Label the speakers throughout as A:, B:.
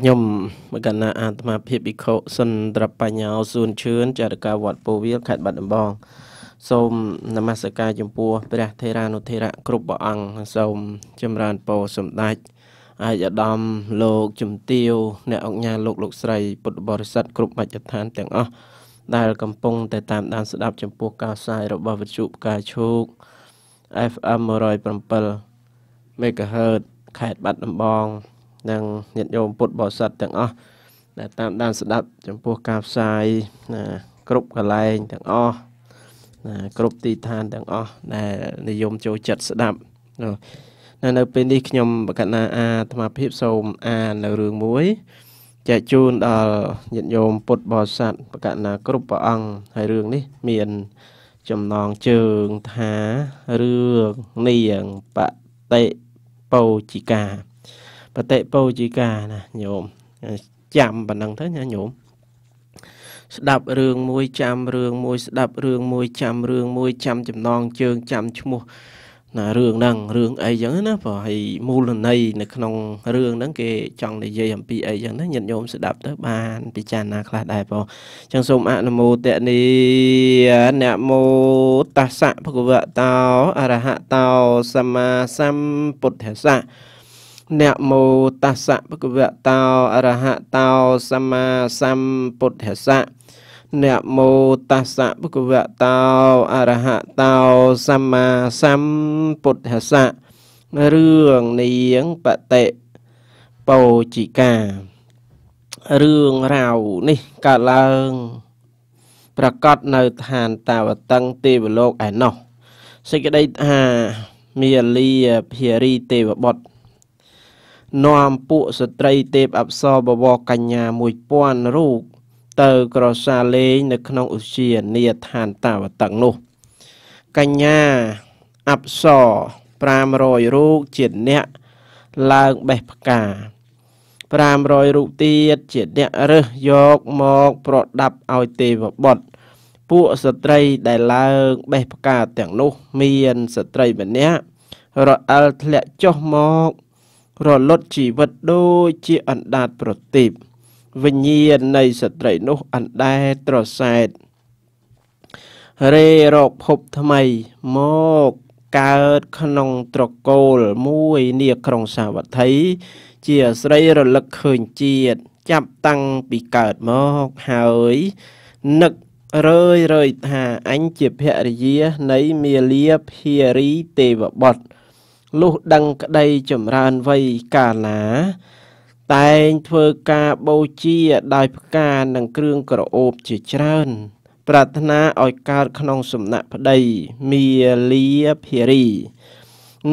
A: ខ្ញុំមកកណាអាត្មាភាពវិខុសុនត្របញ្ញោសួនឈឿនចារកាវត្តពោវៀលខេត្តបាត់ដំបង សូមនមស្ការចំពោះព្រះថេរានុថេរៈគ្រប់ព្រះអង្គសូមចម្រើនពរសម្ដេចអាយដាមលោកជំទាវអ្នកអង្គញាលោកលោកស្រីពុទ្ធបរិស័ទគ្រប់មជ្ឈដ្ឋាន ទាំងអស់ដែលកំពុងតែតាមដានស្ដាប់ចំពោះការផ្សាយរបស់វិទ្យុផ្កាយឈូក FM 107 MHz ខេត្តបាត់ដំបងនិងញាតិញោមពុទ្ធបរិស័ទទាំងអស់ដែលតាមដានស្ដាប់ចំពោះការផ្សាយណាគ្រប់កន្លែងទាំងអស់ណាគ្រប់ទីឋានទាំងអស់ដែលនិយមចូលចិត្តស្ដាប់នៅនៅពេលនេះខ្ញុំ បកណាអាអាត្មាភាពសូមអាននៅរឿងមួយ ចែកជូនដល់ញាតិញោមពុទ្ធបរិស័ទបកណាគ្រប់ព្រះអង្គហើយរឿងនេះ មានចំណងជើងថារឿងនាងបតិបោជិកាបតិបូជីកាណាញោមចាំប៉ុណ្ណឹងទៅណាញោមស្ដាប់រឿងមួយចាំរឿងមួយស្ដាប់រឿងមួយចាំរឿងមួយចាំចំណងជើងចាំឈ្មោះណារឿងហ្នឹងរឿងអីចឹងណាព្រោះហើយមូលន័យនៅក្នុងរឿងហ្នឹងគេចង់និយាយអំពីអីចឹងណាញាតិញោមស្ដាប់ទៅបានពិចារណាខ្លះដែរព្រោះចឹងសូមអនុមោទនីនមោតស្សៈភគវតោអរហតោសម្មាសម្ពុទ្ធស្សៈនៈមោតស្សៈភគវតោអរហតោសម្មាសម្ពុទ្ធស្សៈនៈមោតស្សៈភគវតោអរហតោសម្មាសម្ពុទ្ធស្សៈរឿងនាងបតិបោជិការឿងរ៉ាវនេះកើតឡើង ប្រកាសនៅឋានតាវតឹងទេវលោកឯណោះសេចក្តីថាមាលាភារីទេវបុត្រនាំពួកស្ត្រីទេពអប្សរបវរកញ្ញា1000រូបទៅក្រសាលេងនៅក្នុងឧជានីយដ្ឋានតាវតឹកនោះកញ្ញាអប្សរ500រូបជាអ្នកឡើងបេះផ្កា500រូបទៀតជាអ្នករើសយកមកប្រដាប់ឲ្យទេវបុត្រពួកស្ត្រីដែលឡើងបេះផ្កាទាំងនោះមានស្ត្រីម្នាក់រអិលធ្លាក់ចុះមករលត់ជីវិតដូចជាអណ្ដាតប្រទីបវិញ្ញាណនៃស្ត្រីនោះអណ្ដែតត្រសែត រេរកភពថ្មីមកកើតក្នុងត្រកូលមួយនាក្រុងសាវត្ថី ជាស្រីរលឹកឃើញជាតិចាប់តាំងពីកើតមកហើយនឹករឿយរឿយថាអញជាភរិយានៃ មាលាភារីទេវបុត្រលុះដឹងក្តីចម្រើនវ័យកាលាតែងធ្វើការបូជាដោយផ្កានិងគ្រឿងក្រអូបជាច្រើន ប្រាថ្នាឲ្យកើតក្នុងសំណាក់ប្តីមាលាភារី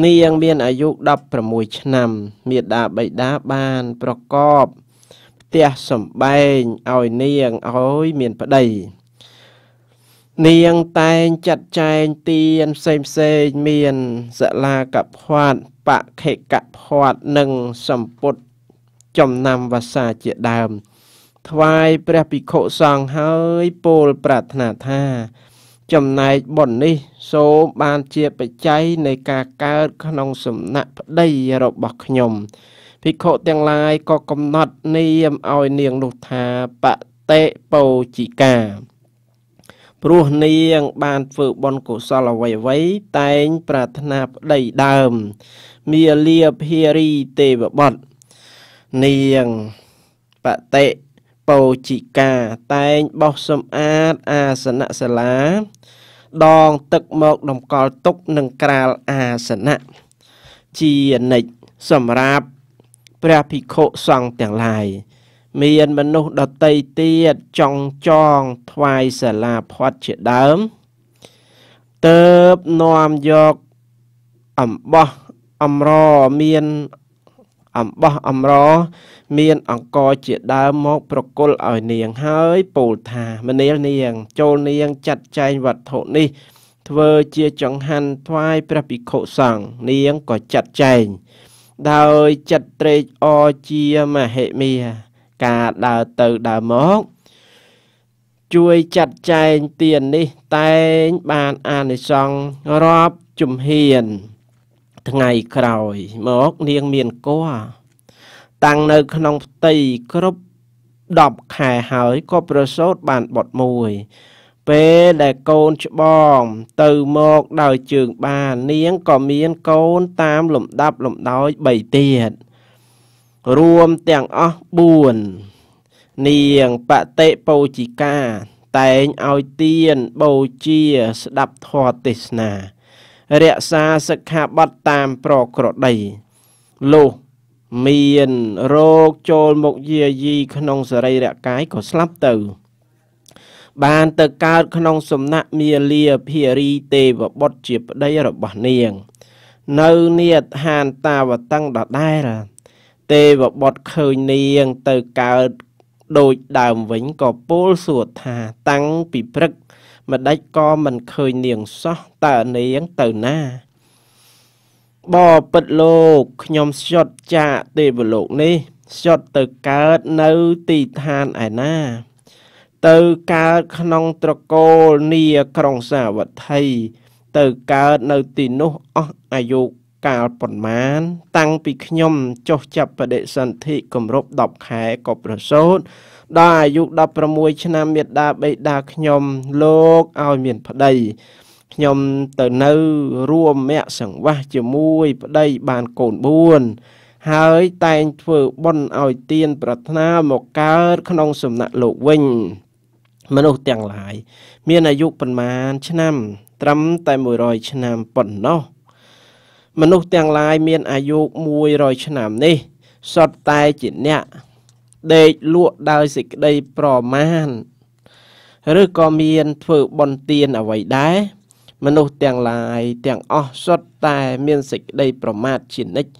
A: នាងមានអាយុ16ឆ្នាំមាតាបិតាបានប្រកបផ្ទះសម្បែងឲ្យនាងឲ្យមានប្តីនាងតែងចាត់ចែងទានផ្សេងផ្សេងមានសលាកផាត់បខេកផាត់និងសម្ពុតចំណាំវសាជាដើម ថ្វាយព្រះភិក្ខុសង្ឃហើយពោលប្រាថ្នាថា ចំណែកបុណ្យនេះ សូមបានជាបច្ច័យនៃការកើតក្នុងសំណាក់ប្តីរបស់ខ្ញុំភិក្ខុទាំងឡាយក៏កំណត់នាមឲ្យនាងនោះថាបតេពោជីកាព្រោះនាង បានធ្វើបុណ្យកុសលអ្វីអ្វីតែងប្រាថ្នាប្តីដើម មាលាភារីទេវបុត្រនាងបតិបោជីកាតែងបោះសម្អាតអាសនៈសាលា ដងទឹកមកតម្កល់ទុកនឹងក្រាលអាសនៈជានិច្ចសម្រាប់ព្រះភិក្ខុសង្ឃទាំងឡាយមានមនុស្សដតីទៀតចង់ចងថ្វាយសាលាផាត់ជាដើមតើបនាំយកអំបោះអំរមានអំបោះអំរមាន អង្គជាដើមមកប្រគល់ឲ្យនាងហើយពោលថាមនាលនាង ចូលនាងចាត់ចែងវត្ថុនេះ ធ្វើជាចង្ហាន់ថ្វាយព្រះភិក្ខុសង្ឃនាងក៏ចាត់ចែងដោយចិត្តត្រេកអរជាមហិមាការដើរទៅដើរមកជួយចាត់ចែងទាននេះ តែងបានអានិសង្ឃរាប់ជំហាន ថ្ងៃក្រោយមកនាងមានគ័តាំងនៅក្នុងផ្ទៃគ្រប់10ខែហើយក៏ប្រសូតបានបុត្រមួយ ពេលដែលកូនច្បង ទៅមកដោយជើងបាននាងក៏មានកូនតាមលំដាប់លំដោយ3ទៀតរួមទាំងអស់4នាងបតិបូជិកាតែងឲ្យទៀនបូជាស្ដាប់ធម៌ទេសនារក្សាសិក្ខាបទតាមប្រក្រតីលុះមានរោគចូលមកយាយីក្នុងសរីរកាយក៏ស្លាប់ទៅ បានទៅកើតក្នុងសំណាក់មាលាភារីទេវបុត្រជាប្តីរបស់នាង នៅនាតហានតាវតੰងដដែលទេវបុត្រឃើញនាងទៅកើតដូចដើមវិញក៏ពោលសួរថាតាំងពីព្រឹកម្ដេចក៏មិនឃើញនាងសោះតើនាងទៅណាបបិទ្ធលោកខ្ញុំស្យុតចាកទេវលោកនេះ ស្យុតទៅកើតនៅទីឋានឯណា ទៅកើតក្នុងត្រកូលនីក្រុងសាវត្ថី ទៅកើតនៅទីនោះអស់អាយុកាលប៉ុន្មានតាំងពីខ្ញុំចុះចាប់បដិសន្ធិគម្រប់10ខែក៏ប្រសូត ដល់អាយុ16ឆ្នាំមេដាបេដាខ្ញុំលោកឲ្យមានប្តីខ្ញុំទៅនៅរួមមគ្គសង្វាសជាមួយប្តីបានកូន4ហើយតែងធ្វើបុណ្យឲ្យទានប្រាថ្នាមកកើតក្នុងសំណាក់លោកវិញ មនុស្សទាំងឡាយ មានអាយុប្រមាណឆ្នាំ ត្រឹមតែ100ឆ្នាំប៉ុណ្ណោះមនុស្សទាំងឡាយមានអាយុ100ឆ្នាំនេះសុទ្ធតែជាអ្នកដេកលក់ដោយសេចក្តីប្រមាណឬក៏មានធ្វើបន់ទានអ្វីដែរមនុស្សទាំងឡាយទាំងអស់សុទ្ធតែមានសេចក្តីប្រមាទជានិច្ច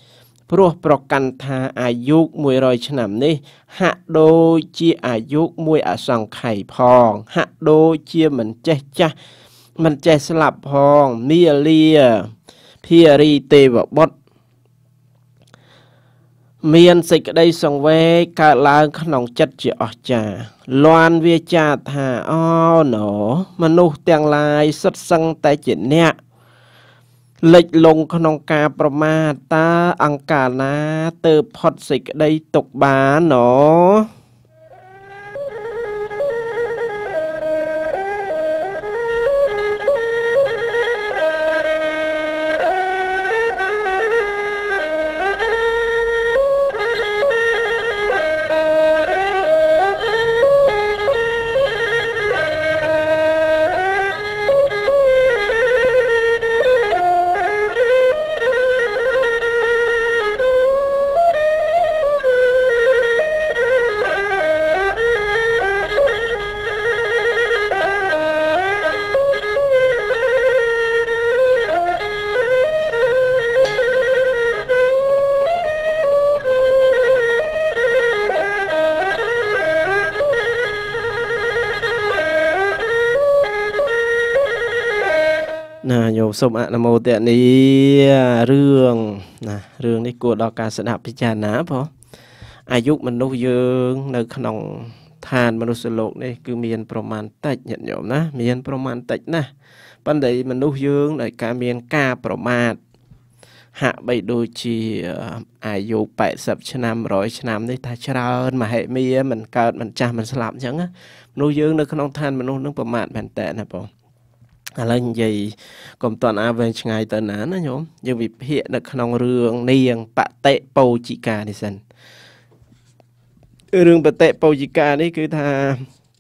A: ព្រោះប្រកាន់ថាអាយុ100ឆ្នាំនេះ ហាក់ដូចជាអាយុមួយអសង្ខ័យផង ហាក់ដូចជាមិនចេះចាស់មិនចេះស្លាប់ផងមាលាភារីទេវបុត្រមានសេចក្តីសង្វេគកើតឡើងក្នុងចិត្តជាអស្ចារ្យលាន់វាចាថាអូណូមនុស្សទាំងឡាយសិតសឹងតែជាអ្នកលិចលងក្នុងការប្រមាថតាអង្កាណាទើបផុតសេចក្តីទុកបានណូសូមអនុមោទនីរឿងណារឿងនេះគួរដល់ការស្ដាប់ពិចារណាផងអាយុមនុស្សយើង នៅ ក្នុងឋានមនុស្សលោកនេះគឺមានប្រមាណតិចញាតិញោមណា មាន ប្រមាណតិចណាស់ប៉ុន្តែមនុស្សយើងដោយការមានការប្រមាថហាក់បីដូចជាអាយុ80ឆ្នាំ100ឆ្នាំនេះថាច្រើនមហិមាមិនកើតមិនចាស់មិនស្លាប់អញ្ចឹងមនុស្សយើងនៅក្នុងឋានមនុស្សនឹងប្រមាថមែនតើណាបងឥឡូវនិយាយកុំតន់អាវែងឆ្ងាយទៅណាណាញោមយើងវិភាគនៅក្នុងរឿងនាងបតិបោជិកានេះសិនរឿងបតិបោជិកានេះគឺថា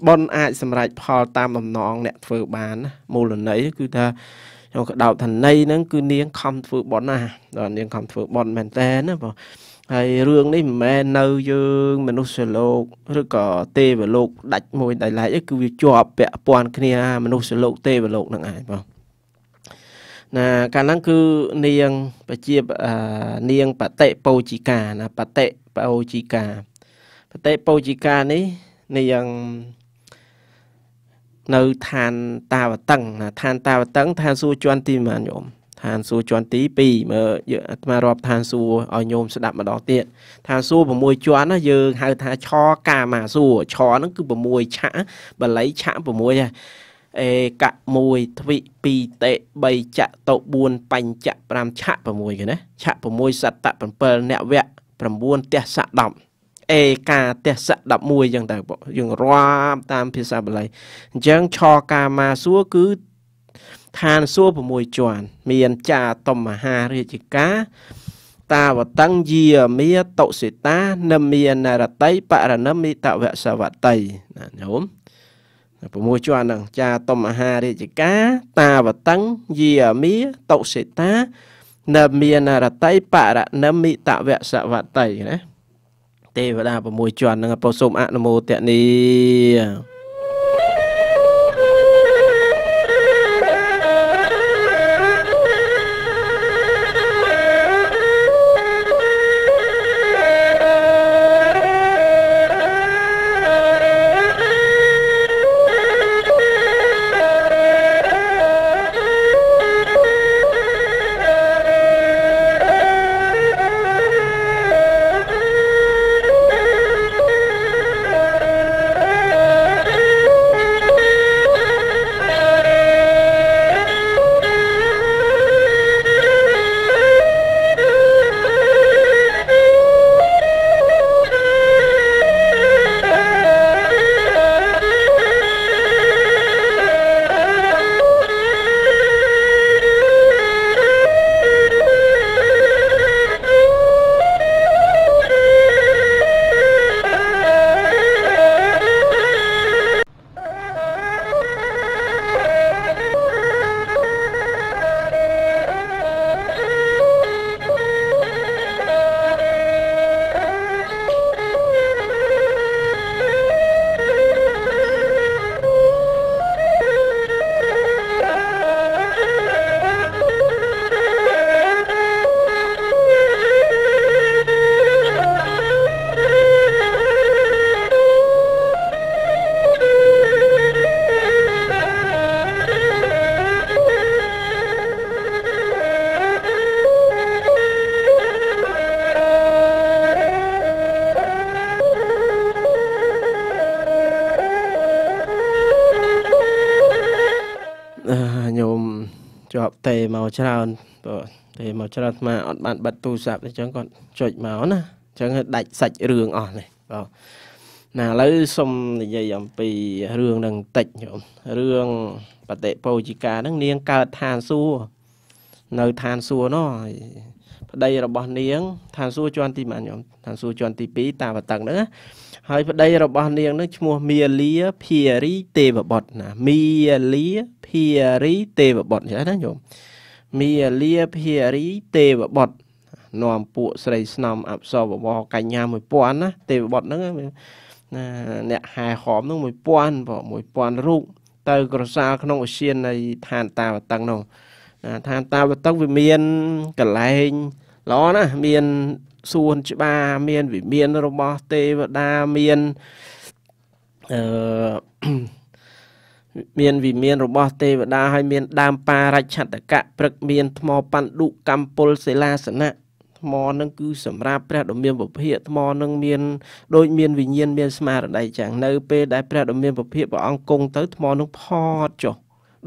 A: បនអាច សម្រេចផលតាមបំណងអ្នកធ្វើបាន មូលន័យគឺ ថាខ្ញុំក៏ដោតថាន័យហ្នឹងគឺនាងខំធ្វើបនណាដល់នាងខំធ្វើបនមែនតើណាបងហើយរឿងនេះមិនមែននៅ យើង មនុស្សលោកឬក៏ទេវលោកដាច់មួយដៃឡែកគឺវាជាប់ពាក់ព័ន្ធគ្នា មនុស្សលោក ទេវលោកហ្នឹងឯងបងណា កាលហ្នឹងគឺនាងបជានាង បតិបោជីកាណា បតិបោជីកាបតិបោជីកានេះនាងនៅឋានតាវតឹងណាឋានតាវតឹងឋានសួគ៌ជាន់ទី1ញោមឋានសួគ៌ជាន់ទី2មើលយើងអាត្មារាប់ឋានសួគ៌ឲ្យញោមស្ដាប់ម្ដងទៀតឋានសួគ៌6ជាន់ណាយើង ហៅថាឆកាមាសួគ៌ឆហ្នឹងគឺ6ឆៈបល័យឆៈ6ហ្នឹងអេកៈ1ទ្វិ2តេ3ចៈត4បញ្ចៈ5ឆៈ6គេណាឆៈ6សត្តៈ7អ្នកវៈ9ទស្សៈ10អេកាទស្សៈ11អញ្ចឹងទៅយើងរាប់តាម ភាសាបាលីអញ្ចឹងឆកាមាសួរគឺឋានសួគ៌6ជាន់មានចាតមហារាជិកា តាវតੰយាមាតុសិតានមានរតីបរណមិតវសវតីណាញោម6ជាន់ហ្នឹងចាតមហារាជិកាតាវតੰយាមាតុសិតានមានរតីបរណមិតវសវតីណាទេវតា6ជាន់ហ្នឹងពោសូមអនុមោទនីមកច្រើនបើទេមកច្រើនអាត្មាអត់បានបិទទូរស័ព្ទអញ្ចឹងគាត់ចុចមកណាអញ្ចឹងដាច់សាច់រឿងអស់នេះបាទណាឥឡូវសូមនិយាយអំពីរឿងនឹងបន្តិចញោមរឿងបតិពោជីកាហ្នឹងនាងកើតឋានសួគ៌នៅឋានសួគ៌នោះប្តីរបស់នាងឋានសួគ៌ជាន់ទីម៉ានញោមឋានសួគ៌ជាន់ទី2តាវតឹងហ្នឹងណាហើយប្តីរបស់នាងនឹងឈ្មោះមាលាភារីទេវបុត្រណាមាលាភារីទេវបុត្រចឹងណាញោមមាលាភារីទេវបុត្រនាំពួកស្រីស្នំអប្សរបវរកញ្ញា1000ណាទេវបុត្រហ្នឹងណាអ្នកហែហោមហ្នឹង1000បង1000រូបទៅក្រសាល ក្នុងឧសៀននៃឋានតាវតឹងនោះណាឋានតាវតឹងវាមានកលែងល្អណាស់មានសួនច្បារមានវិមានរបស់ទេវតាមានអឺមានវិមានរបស់ទេវតាហើយមានដើមបារច្ឆតកៈព្រឹកមានថ្មប៉ាន់ឌុកម្ពុលសិលាសនៈថ្មនឹងគឺសម្រាប់ព្រះដ៏មានពភៈថ្មនឹងមានដូចមានវិញ្ញាណមានស្មារតីចឹងនៅ ពេលដែលព្រះដ៏មានពភៈព្រះអង្គគង់ទៅថ្មនឹងផត់ចុះ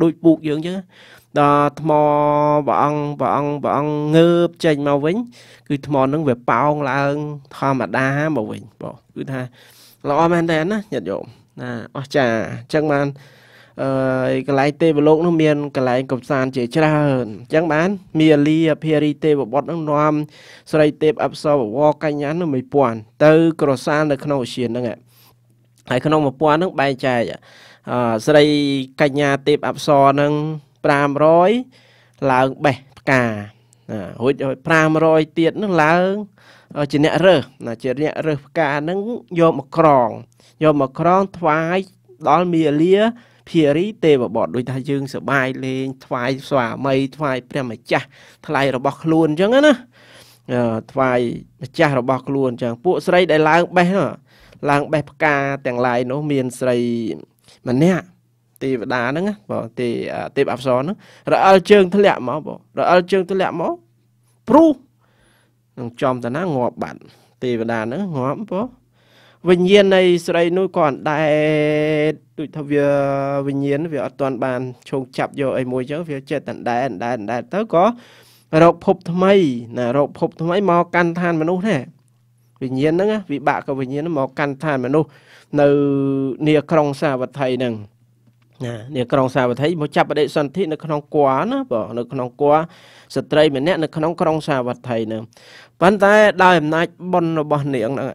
A: ដូចពូកយើងចឹងដល់ថ្មព្រះអង្គព្រះអង្គព្រះអង្គងើបចេញមកវិញគឺថ្មនឹងវាប៉ោងឡើងធម្មតាមកវិញបងគឺថាល្អមែនតើណាញាតិយោមណាអស្ចារ្យចឹងបានអឺកន្លែងទេវលោកនោះមានកន្លែងកំសាន្តជាច្រើនអញ្ចឹងបាន មាលីអភិរីទេវបុត្រនឹងនាំស្រីទេពអប្សរវរកញ្ញានឹង1000ទៅក្រសាលនៅក្នុងឧសៀនហ្នឹងហើយក្នុង1000ហ្នឹងបែងចែកអឺស្រីកញ្ញាទេពអប្សរហ្នឹង500ឡើងបេះផ្ការួច500ទៀតនឹងឡើងជាអ្នករើស ណា ជាអ្នករើសផ្កាហ្នឹងយកមកក្រងយកមកក្រងថ្វាយដល់មាលាភារីទេវបុត្រដូចថាយើងសបាយលេងថ្វាយស្វាមីថ្វាយព្រះម្ចាស់ថ្លៃរបស់ខ្លួនអញ្ចឹងណាថ្វាយម្ចាស់របស់ខ្លួនអញ្ចឹងពួកស្រីដែលឡើងបេះឡើងបេះផ្កាទាំងឡាយនោះមានស្រីម្នាក់ទេវតាហ្នឹងបងទេទេពអប្សរហ្នឹងរអិលជើងធ្លាក់មកបងរអិលជើងធ្លាក់មកព្រុសនឹងចំតាណាងាប់បាត់ទេវតាហ្នឹងងាប់បងវិញ្ញាណនៃសេរីនោះក៏អណ្ដែតដូចថាវាវិញ្ញាណវាអត់ទាន់បានឈោងចាប់យកអីមួយចឹងវាចេះតែអណ្ដែតអណ្ដែតអណ្ដែតទៅក៏រកភពថ្មីណារកភពថ្មីមកកាន់ឋានមនុស្សណាវិញ្ញាណហ្នឹងវិបាកក៏វិញ្ញាណមកកាន់ឋានមនុស្សនៅនីក្រុងសាវត្ថីហ្នឹងណានីក្រុងសាវត្ថីមកចាប់បដិសន្ធិនៅក្នុងគួរណាបងនៅក្នុងគួរស្ត្រីម្នាក់នៅក្នុងក្រុងសាវត្ថីហ្នឹងប៉ុន្តែដោយអំណាចបុណ្យរបស់នាងហ្នឹង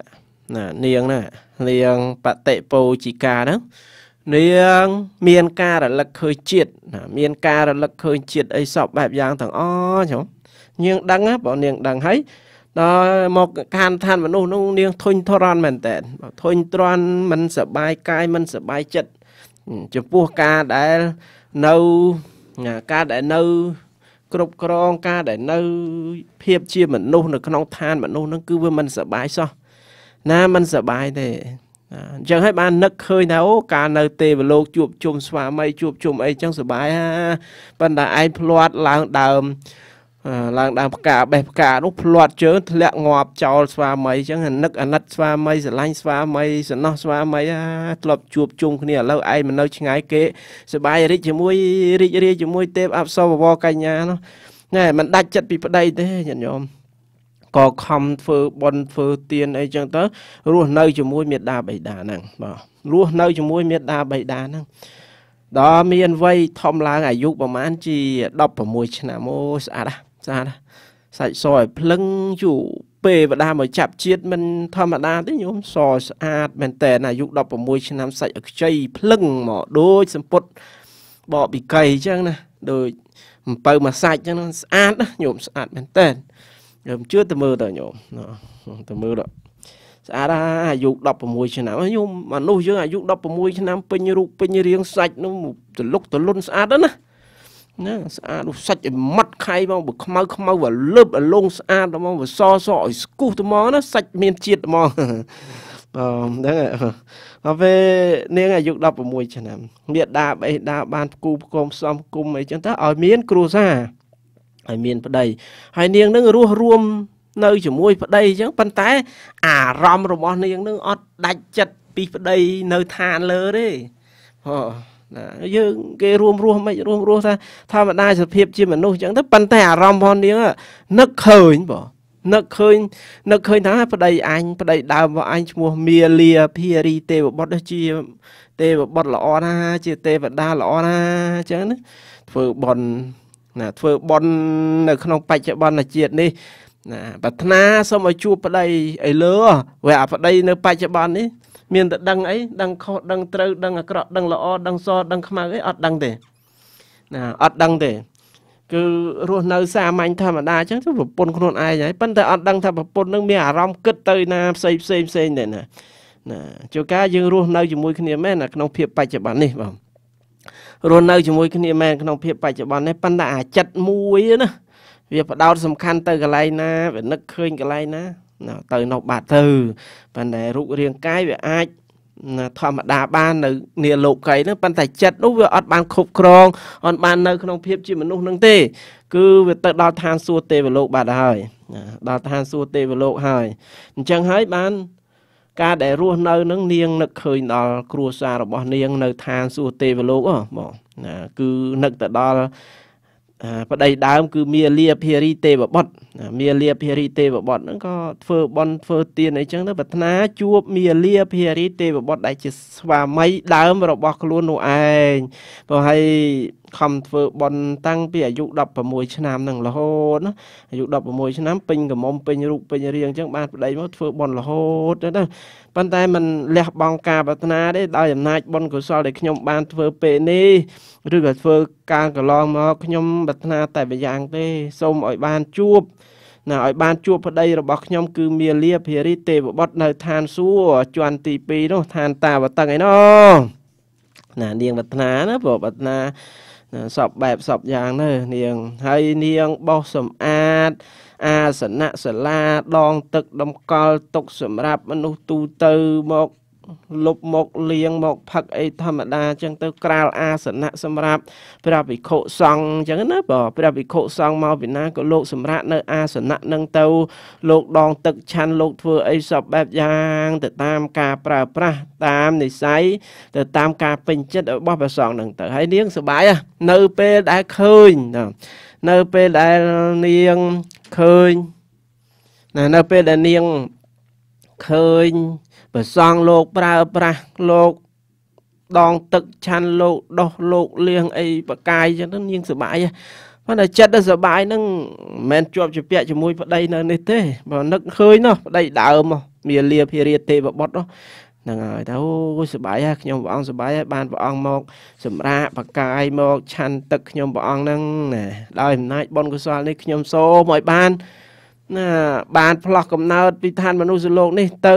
A: ណានាងណានាងបតិពោជីកាហ្នឹងនាងមានការរលឹកឃើញជាតិណាមានការរលឹកឃើញជាតិអីសពបែបយ៉ាងទាំងអស់ចឹងនាងដឹងណាបើនាងដឹងហើយ ដល់មកខានឋានមនុស្សនោះ នាងធុញទ្រាន់មែនតើធុញទ្រាន់មិនសบายកាយមិនសบายចិត្តចំពោះការដែលនៅការដែលនៅគ្រប់គ្រងការដែល នៅ ភាពជាមនុស្សនៅក្នុងឋានមនុស្សនឹងគឺវាមិនសบายសោះណាมันសបាយទេអញ្ចឹងហើយបាននឹកឃើញថាអូការនៅទេវលោកជួបជុំស្វាមីជួបជុំអីចឹងសបាយហាប៉ុន្តែឯងភ្លាត់ឡើងដើមឡើងដើមផ្កាបេះផ្កានោះភ្លាត់ជើងធ្លាក់ងាប់ចោលស្វាមីចឹងនឹកអាណិតស្វាមីស្រឡាញ់ស្វាមីសំណោះស្វាមីហាធ្លាប់ជួបជុំគ្នាឥឡូវឯងមិននៅឆ្ងាយគេសបាយរីកជាមួយរីករាយជាមួយទេពអប្សរវរកញ្ញានោះណែមិនដាច់ចិត្តពីប្តីទេញាតិញោមក៏ខំធ្វើបន់ធ្វើទានអីចឹងទៅរស់នៅជាមួយមេដាបៃតាហ្នឹងបាទរស់នៅជាមួយមេដាបៃតាហ្នឹងដល់មានវ័យធំឡើងអាយុប្រហែលជា16ឆ្នាំអូស្អាតស្អាតសាច់សឲ្យភ្លឹងយូរពេលបដាមកចាប់ជាតិមិនធម្មតា ទេញោមសស្អាតមែនតើអាយុ16ឆ្នាំសាច់ឲ្យខ្ចីភ្លឹង មកដូចសម្ពុតបបពីកៃអញ្ចឹងណា ដូចអំពៅមួយសាច់អញ្ចឹងស្អាតណាញោមស្អាតមែនតើខ្ញុំជឿទៅមើលតើញោមទៅមើលដល់ស្អាតអាយុ16ឆ្នាំញោមមនុស្សយើងអាយុ16ឆ្នាំពេញរូបពេញរាងសាច់នោះទលុកទលុនស្អាតណាណាស្អាតសាច់ឲ្យម៉ត់ខៃមកបើខ្មៅខ្មៅឲ្យលើបឲ្យលងស្អាតហ្មងវាសសឲ្យស្គូសហ្មងណាសាច់មានជាតិហ្មងអឺហ្នឹងហើយពេលនាងអាយុ16ឆ្នាំមេដាបេះដាបានផ្គូផ្គំផ្សំគុំអីចឹងទៅឲ្យមានគ្រួសារឲ្យមានប្តីហើយនាងនឹងរស់រួមនៅជាមួយប្តីអញ្ចឹងប៉ុន្តែអារម្មណ៍របស់នាងនឹងអត់ដាច់ចិត្តពីប្តីនៅឋានលើទេហ៎ណាយើងគេរួមរស់មិនរួមរស់ថាធម្មតាសភាពជាមនុស្សអញ្ចឹងទៅប៉ុន្តែអារម្មណ៍របស់នាងនឹកឃើញបងនឹកឃើញនឹកឃើញថាប្តីអញប្តី ដើមរបស់អញឈ្មោះមាលាភារីទេវបុត្រជា ទេវបុត្រល្អណាជា ទេវតាល្អណាអញ្ចឹងណាធ្វើបន់ណាធ្វើបន់នៅក្នុង បច្ចុប្បន្នជាតិនេះណាប្រាថ្នាសូមឲ្យជួបប្តីអីលើវាអាប្តីនៅ បច្ចុប្បន្ននេះមានតែដឹងអីដឹងខុសដឹងត្រូវដឹងអាក្រក់ដឹងល្អដឹងសដឹងខ្មៅអីអត់ដឹងទេណាអត់ដឹងទេគឺរស់នៅសាមញ្ញធម្មតាអញ្ចឹងទៅប្រពន្ធខ្លួនឯងហើយប៉ុន្តែអត់ដឹងថាប្រពន្ធនឹងមានអារម្មណ៍គិតទៅណាផ្សេងផ្សេងផ្សេងទេណាណាជួនកាលយើងរស់នៅជាមួយគ្នាមែនណាក្នុងភាពបច្ចុប្បន្ននេះបងរស់នៅជាមួយគ្នាមែនក្នុងភាពបច្ចុប្បន្ននេះប៉ុន្តែអាចិត្តមួយណាវាបដោតសំខាន់ទៅកន្លែងណាវានឹកឃើញកន្លែងណាណាទៅនោះបាត់ទៅប៉ុន្តែរូបរាងកាយវាអាចធម្មតាបាននៅនាលោកីហ្នឹងប៉ុន្តែចិត្តនោះវាអត់បានគ្រប់គ្រងអត់បាននៅក្នុងភាពជាមនុស្សហ្នឹងទេគឺវាទៅដល់ឋានសួគ៌ទេវលោកបាត់ហើយ ដល់ឋានសួគ៌ទេវលោកហើយអញ្ចឹងហើយបានការដែលរស់នៅនឹងនាងនឹកឃើញដល់គ្រួសាររបស់នាងនៅឋានសួគ៌ទេវលោកបងគឺនឹកទៅដល់ប្តីដើមគឺមាលាភារីទេវបុត្រមាលាភិរិទេវបុត្រហ្នឹងក៏ធ្វើបន់ធ្វើទានអីចឹងទៅប្រាថ្នាជួបមាលាភិរិទេវបុត្រដែលជាស្វាមីដើមរបស់ខ្លួននោះឯងព្រោះហើយខំធ្វើបន់តាំងពីអាយុ16ឆ្នាំនឹងរហូតណាអាយុ16ឆ្នាំពេញកមុំពេញរូបពេញរាងអញ្ចឹងបានប្តីមកធ្វើបន់រហូតទៅប៉ុន្តែมันលះបង់ការប្រាថ្នាទេដោយអំណាចបន់កុសលដែលខ្ញុំ បានធ្វើពេលនេះឬក៏ធ្វើការកន្លងមកខ្ញុំប្រាថ្នា តែម្យ៉ាងទេសូមឲ្យបានជួបណាឲ្យបានជួបប្តីរបស់ខ្ញុំគឺមាលាភិរិទេវបុត្រនៅឋានសួគ៌ជាន់ទី2នោះឋានតាវតឹងឯណោះណានាងវឌ្ឍនាណាប្រវត្តនាសពបែបសពយ៉ាងទៅនាងហើយនាងបោះសម្អាតអាសនៈសាលាដងទឹកដំកល់ទុកសម្រាប់មនុស្សទូទៅមកលុបមកលៀងមកផឹកអីធម្មតាអញ្ចឹងទៅក្រាលអាសនៈសម្រាប់ព្រះភិក្ខុសង្ឃអញ្ចឹងណាបើព្រះភិក្ខុសង្ឃមកពីណាក៏លោកសម្រាប់នៅអាសនៈនឹងទៅ លោកដងទឹកឆាន់លោកធ្វើអីសពបែបយ៉ាង ទៅតាមការប្រើប្រាស់តាមនិស័យទៅតាមការពេញចិត្តរបស់ព្រះសង្ឃនឹងទៅ ហើយនាងសប្បាយនៅពេលដែលឃើញនៅពេលដែលនាងឃើញនៅពេលដែលនាងឃើញព្រះសង្ឃលោកប្រើប្រាស់លោកដង ទឹកឆាន់លោកដោះលោកលៀងអីបកាយចឹងទៅនាងសុបាយប៉ុន្តែចិត្តសុបាយហ្នឹងមិនមែនជាប់ជាពាក់ជាមួយប្តីនៅនេះទេបើនឹកឃើញនោះប្តីដើមមាលាភិរិយទេវបុត្រនោះហ្នឹងហើយទៅអូសុបាយហ่ะខ្ញុំព្រះអង្គសុបាយហើយបានព្រះអង្គមក សម្រាកបកាយមក ឆាន់ទឹកខ្ញុំព្រះអង្គហ្នឹងណាដោយអំណាចបុណ្យកុសល នេះខ្ញុំសូមឲ្យបានណាបានផ្លោះកំណើតពីឋានមនុស្សលោកនេះទៅ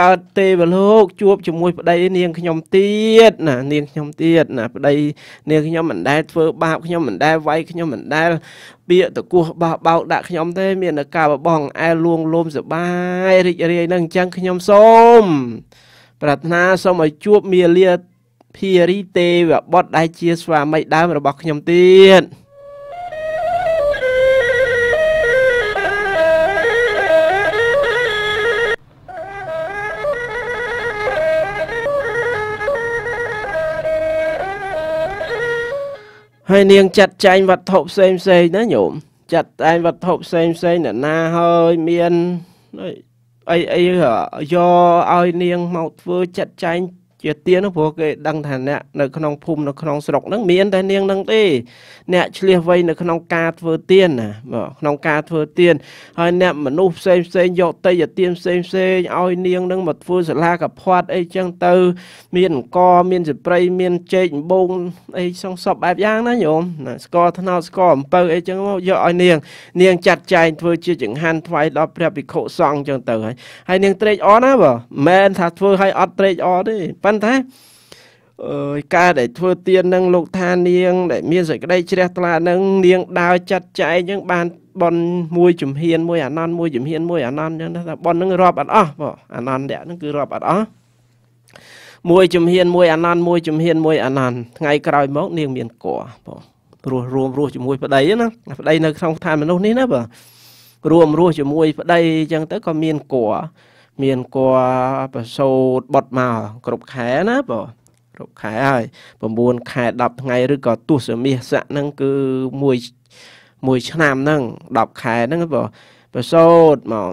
A: កើតទេវលោក ជួបជាមួយប្តីនាងខ្ញុំទៀតណា នាងខ្ញុំទៀតណាប្តីនាងខ្ញុំមិនដែលធ្វើបាបខ្ញុំមិនដែលវាយខ្ញុំមិនដែលពាកតគោះបោះបោកដាក់ខ្ញុំទេមានតែការបបងអែលួងលោមសបាយរីករាយនឹងអញ្ចឹងខ្ញុំសូមប្រាថ្នាសូមឲ្យជួបមាលាភារីទេវបុត្រដែលជាស្វាមីដើមរបស់ខ្ញុំទៀតហើយនាងចាត់ចែងវត្ថុផ្សេងផ្សេងណាញោមចាត់តែងវត្ថុផ្សេងផ្សេងអ្នកណាហើយមានអីអីយកឲ្យ នាងមកធ្វើចាត់ចែងជាទានោះព្រោះគេដឹងថាអ្នកនៅក្នុងភូមិនៅក្នុងស្រុកហ្នឹងមានតែនាងហ្នឹងទេអ្នកឆ្លៀសវៃនៅក្នុងការធ្វើទានណាបាទក្នុងការធ្វើទានហើយអ្នកមនុស្សផ្សេងផ្សេងយកតីទានផ្សេងផ្សេងឲ្យនាងហ្នឹងមកធ្វើសាលាកផាត់អីចឹងទៅមានអង្គមានសិប្រៃមានចេកដំបងអីសងសពបែបយ៉ាងណាញោមស្ករថ្នោតស្ករអំពៅអីចឹងមកយកឲ្យនាង នាងចាត់ចែងធ្វើជា ចង្ហាន់ថ្វាយដល់ព្រះភិក្ខុសង្ឃចឹងទៅហើយហើយនាងត្រេកអរណាបើមិនមែនថាធ្វើឲ្យអត់ត្រេកអរទេប៉ិនថាអើយការដែលធ្វើទៀននឹងលោកថានាងដែលមានសេចក្តីជ្រះថ្លានឹងនាង ដើរចាត់ចែងចឹងបានបនមួយជំហានមួយអានន្តមួយជំហានមួយអានន្តចឹងថាបននឹងរាប់អត់អស់បងអានន្តៈនឹងគឺរាប់អត់អស់មួយជំហានមួយអានន្តមួយជំហានមួយអានន្តថ្ងៃក្រោយមកនាងមានគ័បងរស់រួមរស់ជាមួយប្តីណាប្តីនៅក្នុងឋានមនុស្សនេះណាបងរួមរស់ជាមួយប្តីចឹងទៅក៏មានគ័មានគួប្រសូតបត់មកគ្រប់ខែណាបងគ្រប់ខែហើយ9ខែ10ថ្ងៃឬក៏ទស្សមាស័កហ្នឹងគឺមួយមួយឆ្នាំហ្នឹង10ខែហ្នឹងបងប្រសូតមក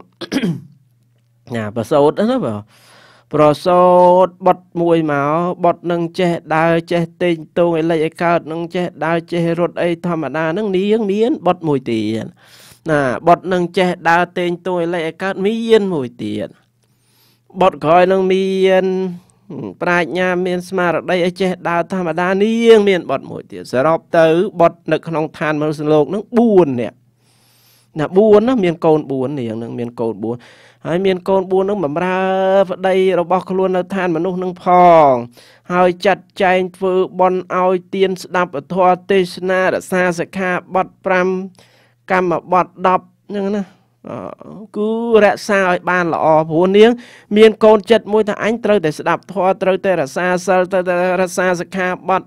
A: ណាប្រសូតណាបងប្រសូតបត់មួយមកបត់នឹងចេះដើរចេះតេងតងអីលិចអីកើតនឹងចេះដើរចេះរត់អីធម្មតានឹងនាងមានបត់មួយទៀតណាបត់នឹងចេះដើរតេងតងអីលិចអីកើតមានមួយទៀតបុតក្រោយនឹងមានប្រាជ្ញាមានស្មារតីឲ្យចេះដើរធម្មតានាងមានបុតមួយទៀតសរុបទៅបុតនៅក្នុងឋានមនុស្សលោកនឹង4នាក់ណា4ណាមានកូន4នាងនឹងមានកូន4ហើយមាន កូន4នឹងបំរើប្តីរបស់ខ្លួននៅឋានមនុស្សនឹងផង ហើយចាត់ចែងធ្វើបន់ឲ្យទៀនស្ដាប់ធម៌ទេសនារក្សាសិក្ខាបទ5កម្មបទ10ហ្នឹងណាគឺរក្សាឲ្យបាន ល្អព្រោះនាងមានកូនចិត្តមួយថាអញត្រូវតែស្ដាប់ធម៌ត្រូវតែរក្សាសិលត្រូវតែរក្សាសិក្ខាបទ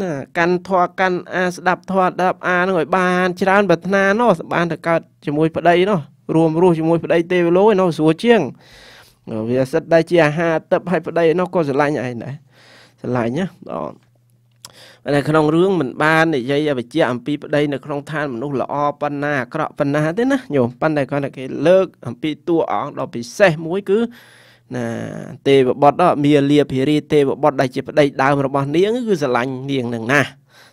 A: ណាកាន់ធរកាន់អាស្ដាប់ធរដាប់អានឹងឲ្យបានច្រើនប្រាថ្នានោះបានទៅកើតជាមួយប្តីនោះរួមរស់ជាមួយប្តីទេវលោកឯនោះស្រួលជាង វាសិតដែលជាអាហារទឹកឲ្យប្តីនោះក៏ស្រឡាញ់ឯងដែរស្រឡាញ់ណាបងនៅក្នុងរឿងមិនបាននិយាយឲ្យបញ្ជាក់អំពីប្តីនៅក្នុងឋានមនុស្សល្អប៉ុណ្ណាអាក្រក់ប៉ុណ្ណាទេណាញោមប៉ុន្តែគាត់តែគេលើកអំពីតួអង្គដ៏ពិសេសមួយគឺណាទេវបុត្រមាលាភិរីទេវបុត្រដែលជាប្តី ដើមរបស់ នាង គឺស្រឡាញ់នាងនឹងណា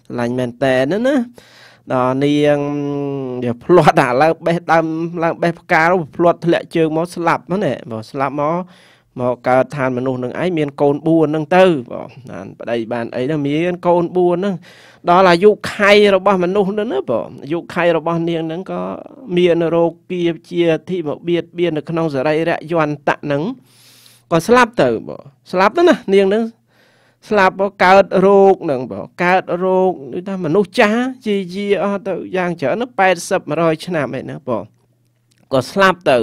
A: ស្រឡាញ់មែនតើណាណាដល់នាងវាភ្លាត់ដល់ឡើងបេះដើមឡើងបេះផ្កាផ្លាត់ធ្លាក់ជើងមកស្លាប់ហ្នឹងបើស្លាប់មកមកកើតឋានមនុស្សនឹងឯងមានកូន4ហ្នឹងទៅបងបានប្តីបានអីហ្នឹងមានកូន4ហ្នឹងដល់អាយុខៃរបស់ មនុស្សហ្នឹងណាបងអាយុខៃរបស់នាងហ្នឹងក៏មានរោគាជាធិមកបៀតបៀននៅក្នុងសរីរៈយន្តៈហ្នឹងក៏ស្លាប់ទៅបងស្លាប់ទៅណានាងហ្នឹងស្លាប់មកកើតរោគហ្នឹងបងកើតរោគដូចថាមនុស្សចាស់ជាជាអស់ទៅយ៉ាងច្រើន80 100ឆ្នាំឯណាបងក៏ស្លាប់ទៅ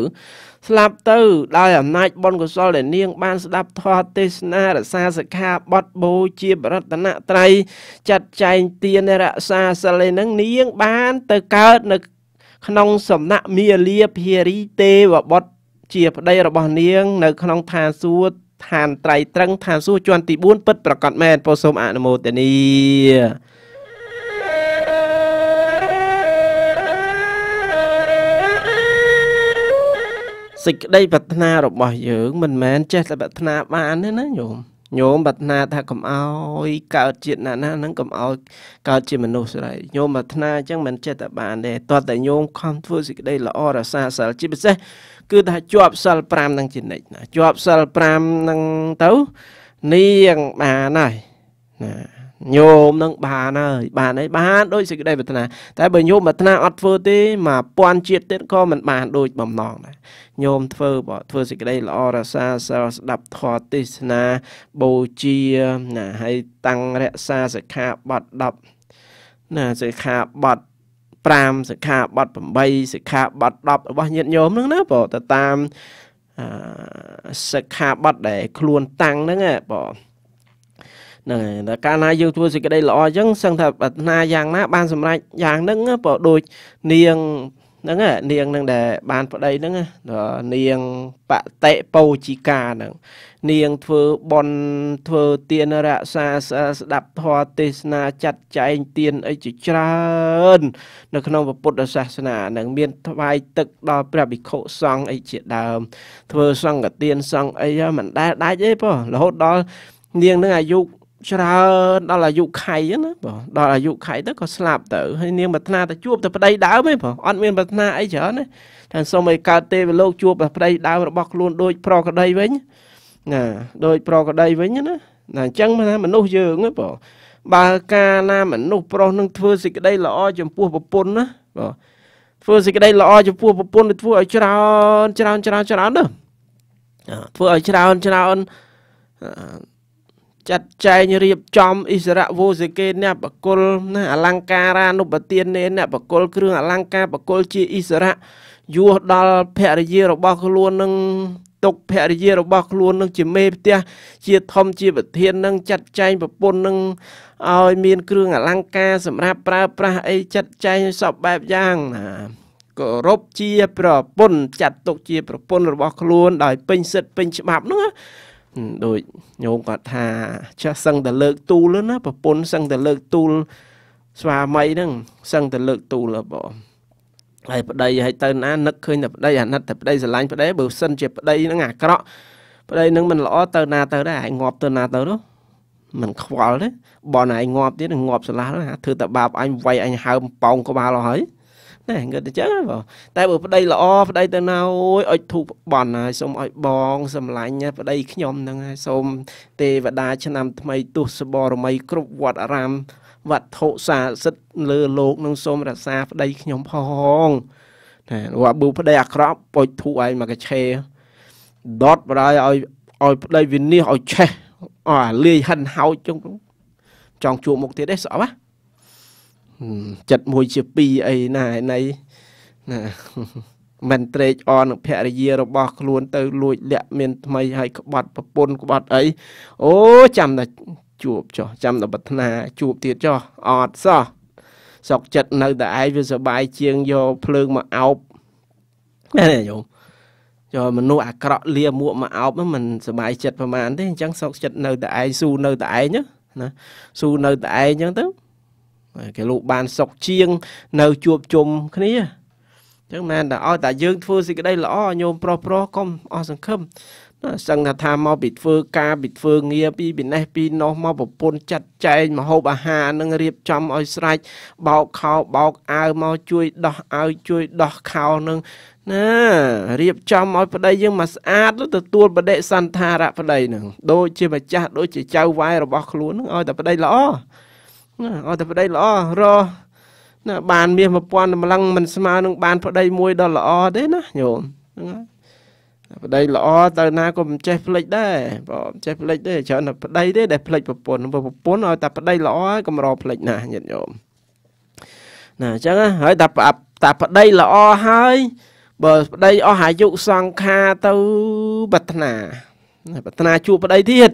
A: ស្លាប់ទៅដោយអំណាចបុណ្យកុសលដែលនាងបានស្ដាប់ធម៌ទេសនារក្សាសិក្ខាបទបូជាបរតនត្រ័យចាត់ចែងទានរក្សាសិលឯនឹងនាងបានទៅកើតនៅក្នុងសំណាក់មាលាភារីទេវបុត្រជាប្តីរបស់នាងនៅក្នុងឋានសួគ៌ឋានត្រៃត្រឹងឋានសួគ៌ជាន់ទី4ពិតប្រកបមែនពោសូមអនុមោទនីសេចក្តីប្រាថ្នារបស់យើងមិនមែនចេះតែប្រាថ្នាបានទេណាញោមញោមប្រាថ្នាថាកុំអោយកើតជាតិណាណាហ្នឹងកុំអោយកើតជាមនុស្សស្រីញោមប្រាថ្នាអញ្ចឹងមិនចេះតែបានទេតើតែញោមខំធ្វើសេចក្តីល្អរសាសិលជាពិសេសគឺថាជាប់សិល5នឹងជានិច្ចណាជាប់សិល5នឹងទៅនាងបានហើយណាញោមនឹងបានហើយបានហើយបានដោយសេចក្តីប្រាថ្នាតែបើញោមប្រាថ្នាអត់ធ្វើទេមកពាន់ជាតិទៀតក៏មិនបានដូចបំណងដែរញោមធ្វើបើធ្វើសេចក្តី ល្អរសាសរស្ដាប់ធម៌ទេសនាបូជាណាហើយតាំងរក្សាសិក្ខាបទ10ណាសិក្ខាបទ5សិក្ខាបទ8សិក្ខាបទ10របស់ញាតិញោមហ្នឹងណាបើទៅតាមសិក្ខាបទដែល ខ្លួនតាំងហ្នឹងបងហ្នឹងហើយតែកាលណាយើងធ្វើសេចក្តីល្អអញ្ចឹងសឹងថាប្រាថ្នាយ៉ាងណាបានសម្រេចយ៉ាងហ្នឹងក៏ដូចនាងហ្នឹងនាងនឹងដែល បានប្តីហ្នឹងនាងបតិពោជីកាហ្នឹងនាងធ្វើបនធ្វើទានរក្សាស្ដាប់ធម៌ទេសនាចាត់ចែងទានអីជាច្រើននៅក្នុងពុទ្ធសាសនានឹងមានថ្វាយទឹកដល់ព្រះភិក្ខុសង្ឃអីជាដើម ធ្វើសង្ឃទានសង្ឃអីមិនដែលដាច់ទេប៉រហូតដល់នាងនឹងអាយុច្រើនដល់អាយុខៃណាបងដល់អាយុខៃទៅក៏ស្លាប់ទៅហើយនាងប្រាថ្នាទៅជួបទៅប្តីដើមឯងបងអត់មានប្រាថ្នាអីច្រើនណាថាសូមឲ្យកើតទេវលោកជួបប្តីដើមរបស់ខ្លួនដូចប្រកដីវិញណាដូចប្រកដីវិញណាណាអញ្ចឹងណាមនុស្សយើងហ្នឹងបងបើកាលណាមនុស្សប្រុសនឹងធ្វើសេចក្តីល្អចំពោះប្រពន្ធណាបងធ្វើសេចក្តីល្អចំពោះប្រពន្ធធ្វើឲ្យច្រើនច្រើន ច្រើនច្រើនណាធ្វើឲ្យច្រើនច្រើនចាត់ចែងរៀបចំអិសរៈវោសិកេអ្នកបកុលណាអលង្ការានុបទានអ្នកបកុលគ្រឿងអលង្ការបកុលជាអិសរៈយោដល់ភរិយារបស់ខ្លួននឹងទុកភរិយារបស់ខ្លួននឹងជាមេផ្ទះជាធំជាប្រធាននឹងចាត់ចែងប្រពន្ធនឹងឲ្យមានគ្រឿងអលង្ការសម្រាប់ប្រើប្រាស់អីចាត់ចែងសពបែបយ៉ាងណាគោរពជា ប្រពន្ធចាត់ទុកជាប្រពន្ធរបស់ខ្លួនដោយពេញសិទ្ធពេញច្បាប់នោះដូចញោមគាត់ថាចាស់សឹងតែលើកទូលណាប្រពន្ធសឹងតែលើកទូលស្វាមីហ្នឹងសឹងតែលើកទូលបងហើយប្តីឲ្យទៅណានឹកឃើញតែប្តីអាណិតតែប្តីស្រឡាញ់ប្តីបើសិនជាប្តីហ្នឹងអាក្រក់ប្តីហ្នឹងមិនល្អទៅណាទៅដែរឯងងាប់ទៅណាទៅនោះមិនខ្វល់ទេបនឯងងាប់ទៀតងាប់ស្រឡះណាធ្វើតែបាបអញវាយអញហើមប៉ោងក្បាលអស់ហើយណាគិតអញ្ចឹងបងតែបើប្តីល្អប្តីទៅណាអូយអុចធូបបន់ហើយសូមអុចបងសម្លាញ់ប្តីខ្ញុំនឹងហើយសូមទេវតាឆ្នាំថ្មីទុសបរមីគ្រប់វត្តអារាមវត្ថុសាសិទ្ធលើលោកនឹងសូមរក្សាប្តីខ្ញុំផងណារាប់ប៊ូប្តីអាក្រក់ពុចធូឯងមកកឆេដតបរាយឲ្យឲ្យប្តីវិនិច្ឆ័យឲ្យឆេះអស់លាយហិនហោចចឹងចង់ជួបមុខទៀតទេស្អប់ហ៎ចិត្តមួយជាពីរអីណាឯណៃណាមិនត្រេកអរនឹងភរិយារបស់ខ្លួនទៅ លួចលាក់មានថ្មីហើយក្បត់ប្រពន្ធក្បត់អីអូចាំតែជួបចោះចាំតែប្រាថ្នាជួបទៀតចោះអត់សោះសោកចិត្តនៅតែឯងវាសុបាយជាងយកភ្លើងមកអោបណាញោមយកមនុស្សអាក្រក់លាមួកមកអោបមិនសុបាយចិត្តប្រហែលទេអញ្ចឹងសោកចិត្តនៅតែឯងស៊ូនៅតែឯងណាស៊ូនៅតែឯងអញ្ចឹងទៅគេលោកបានសុខជាង នៅជួបជុំគ្នាអញ្ចឹងមែនតែឲ្យតែយើង ធ្វើសេចក្តីល្អញោមប្រុសប្រុសកុំអស់សង្ឃឹមសឹងថាថាមកពីធ្វើការពីធ្វើ ងារពីពីនេះពីនោះមកប្រពន្ធចាត់ចែងមហូបអាហារនឹងរៀបចំឲ្យស្រេចបោកខោបោកអាវមកជួយដោះអាវជួយដោះខោនឹងណារៀបចំឲ្យប្តីយើងមកស្អាត ទទួលបដិសន្ធារៈប្តីនឹង ដូចជាម្ចាស់ដូចជាចៅវាយរបស់ខ្លួននឹងឲ្យតែប្តីល្អណាអត់តែប្តីល្អរណាបាន មាស1000តម្លឹងមិនស្មើនឹងបានប្តី មួយដ៏ល្អទេណាញោមហ្នឹងហើយប្តីល្អទៅណាក៏មិនចេះភ្លេចដែរបើមិនចេះភ្លេចទេច្រើនតែប្តីទេដែលភ្លេចប្រពន្ធប្រពន្ធឲ្យតែប្តីល្អហើយកម្រភ្លេចណាស់ញាតិញោមណាអញ្ចឹងហើយតែតែប្តីល្អហើយ បើប្តីអស់អាយុសង្ខាទៅប្រាថ្នាប្រាថ្នាជួបប្តីទៀត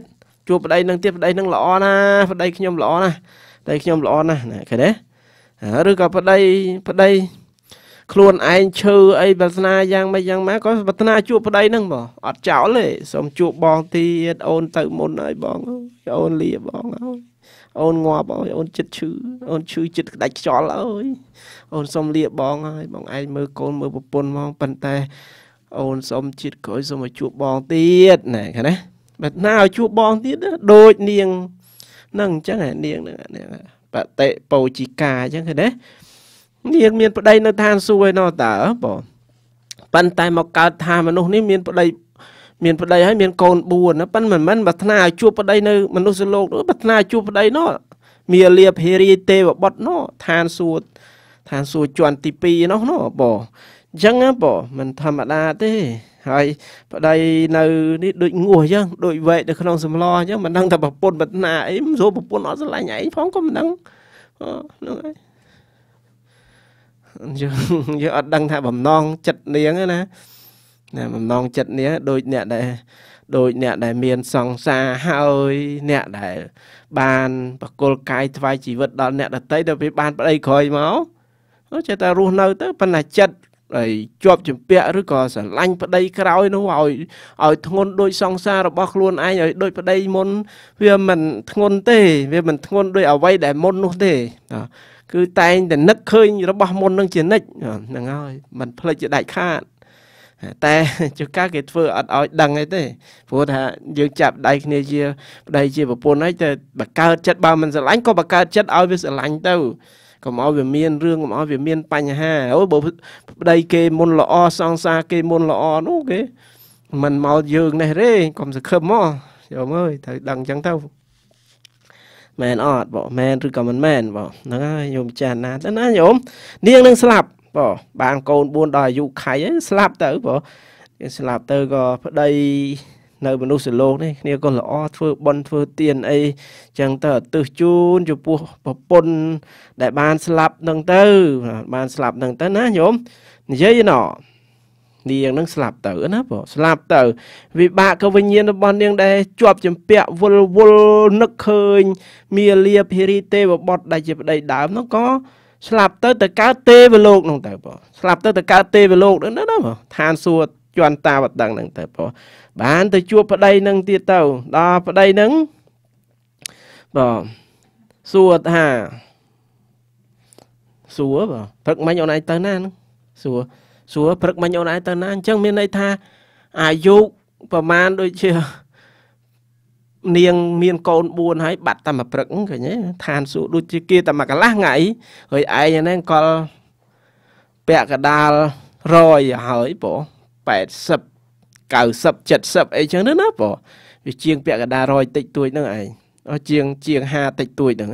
A: ជួបប្តីនឹងទៀតប្តីនឹងល្អណាស់ប្តីខ្ញុំល្អណាស់តែខ្ញុំល្អណាស់ណាឃើញទេឬក៏ប្តីប្តីខ្លួនឯងឈឺអីបាសនាយ៉ាងម៉េចយ៉ាងម៉េចក៏ប្រាថ្នា ជួបប្តីហ្នឹងបងអត់ចោលទេសូមជួបបងទៀតអូនទៅមុនហើយបងអូនលាបងអើយអូនងាប់អើយអូនចិត្តឈឺអូនឈឺចិត្តក្តាច់ខ្យល់អើយអូនសូមលាបងហើយ បងឯងមើលកូនមើលប្រពន្ធហ្មងប៉ុន្តែអូនសូមជាតិក្រោយសូមឲ្យជួបបងទៀតណែឃើញទេបើណាឲ្យជួបបងទៀតដូចនាងនឹងអញ្ចឹងនាងនឹងបតិបោជីកាអញ្ចឹងឃើញទេនាងមានប្តីនៅឋានសួគ៌ឯណោះតើបងប៉ុន្តែមកកើតថាមនុស្សនេះមានប្តីមានប្តីហើយមានកូន4ណាប៉ុន្តែមិនមិនប្រាថ្នាឲ្យជួបប្តីនៅមនុស្សលោកនោះប្រាថ្នា ជួបប្តីនោះមាលាភេរីទេវបុត្រនោះឋានសួគ៌ឋានសួគ៌ជាន់ទី2នោះនោះបងអញ្ចឹងបងមិនធម្មតាទេហើយប្តីនៅនេះដូចងោះអញ្ចឹងដូចវែកនៅក្នុងសម្លអញ្ចឹងមិនដឹងថាប្រពន្ធបណាអីមិនសូវប្រពន្ធអត់ស្រឡាញ់ឯងផងក៏មិនដឹងហ្នឹងហើយយើងយើងអត់ដឹងថាបំណងចិត្តនាងណាណាបំណងចិត្តនាងដូចអ្នកដែល ដូចអ្នកដែល មានសង្សារហើយអ្នកដែល បាន បកលកាយថ្វាយជីវិតដល់អ្នកដតីដល់ពេលបាន ប្តីក្រោយមកចេះតែរស់នៅទៅប៉ុន្តែចិត្តជាប់ជំពាក់ឬក៏ស្រឡាញ់ប្តីក្រោយនោះឲ្យឲ្យធ្ងន់ដោយសង្សាររបស់ខ្លួនឯងឲ្យដូចប្តី មុន វាមិនធ្ងន់ទេ វាមិនធ្ងន់ដោយអ្វីដែលមុននោះទេ គឺតែងតែនឹកឃើញរបស់មុននឹងជានិច្ចហ្នឹងហើយมันផ្លេចជាដាច់ខាតតែចុះការគេធ្វើអត់ឲ្យដឹងអីទេព្រោះថាយើងចាប់ដៃគ្នាជាប្តីជាប្រពន្ធហើយតែបកើតចិត្តបើមិនស្រឡាញ់ក៏បកើតចិត្តឲ្យវាស្រឡាញ់ទៅកុំឲ្យវាមានរឿងកុំឲ្យវាមានបញ្ហាអូបើប្តីគេមុនល្អសង្សារគេមុនល្អនោះ គេមិនមកយើងនេះទេកុំសង្ឃឹមមកយមអើយត្រូវដឹងអញ្ចឹងទៅមែនអត់បងមែនឬក៏មិនមែនបងហ្នឹងហើយញោមចាស់ណាទៅណាញោមនាងនឹងស្លាប់បងបានកូន4ដល់អាយុខៃស្លាប់ទៅបងស្លាប់ទៅក៏ប្តីនៅមនុស្សលោកនេះគ្នាក៏ល្អធ្វើបន់ធ្វើទានអីចឹងទៅឧទ្ទិសជូនចំពោះប្រពន្ធដែលបានស្លាប់នឹងទៅបានស្លាប់នឹងទៅណាញោមនិយាយណោនាងនឹងស្លាប់ទៅណាបងស្លាប់ទៅ វិបាកក៏វិញ្ញាណរបស់នាងដែលជាប់ចម្ពាក់វល់វល់នឹកឃើញ មាលាភិរីទេវបុត្រដែលជាប្តីដើមនោះក៏ស្លាប់ទៅទៅកើតទេវលោកនោះទៅបងស្លាប់ទៅទៅកើតទេវលោកនោះណាបងឋានសួគ៌យន្តតាវដឹងនឹងទៅព្រោះបានទៅជួបប្តីនឹងទៀតទៅ ដល់ប្តីនឹងបាទសួរថាសួរបាទព្រឹកមិញអូនឯងទៅណាហ្នឹងសួរសួរព្រឹកមិញអូនឯងទៅណាអញ្ចឹងមានន័យថា អាយុប្រមាណដូចជានាងមានកូន4ហើយបាត់តែមួយព្រឹកឃើញទេឋានសួគ៌ដូចជាគេតែមួយកន្លះថ្ងៃហើយឯងហ្នឹងកលពាក់កដាលរយហើយបង80 90 70អីចឹងណាបងវាជាងពាក់កណ្ដាល100តិចតួចហ្នឹងឯងអស់ជាងជាង50តិចតួចហ្នឹង